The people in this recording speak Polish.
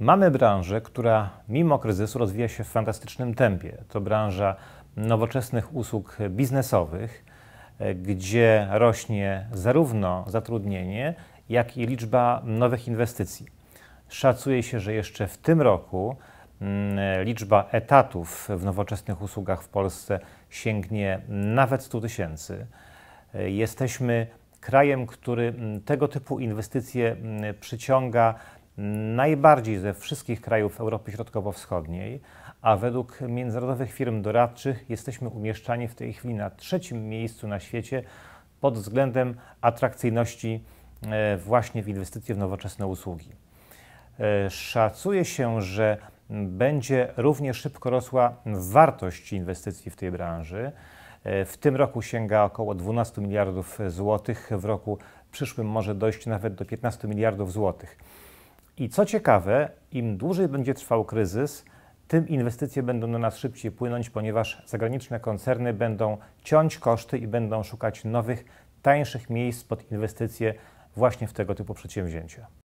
Mamy branżę, która mimo kryzysu rozwija się w fantastycznym tempie. To branża nowoczesnych usług biznesowych, gdzie rośnie zarówno zatrudnienie, jak i liczba nowych inwestycji. Szacuje się, że jeszcze w tym roku mm, liczba etatów w nowoczesnych usługach w Polsce sięgnie nawet 100 tysięcy. Jesteśmy krajem, który mm, tego typu inwestycje mm, przyciąga najbardziej ze wszystkich krajów Europy Środkowo-Wschodniej, a według międzynarodowych firm doradczych jesteśmy umieszczani w tej chwili na trzecim miejscu na świecie pod względem atrakcyjności e, właśnie w inwestycje w nowoczesne usługi. E, szacuje się, że będzie równie szybko rosła wartość inwestycji w tej branży. E, w tym roku sięga około 12 miliardów złotych, w roku przyszłym może dojść nawet do 15 miliardów złotych. I co ciekawe, im dłużej będzie trwał kryzys, tym inwestycje będą na nas szybciej płynąć, ponieważ zagraniczne koncerny będą ciąć koszty i będą szukać nowych, tańszych miejsc pod inwestycje właśnie w tego typu przedsięwzięcia.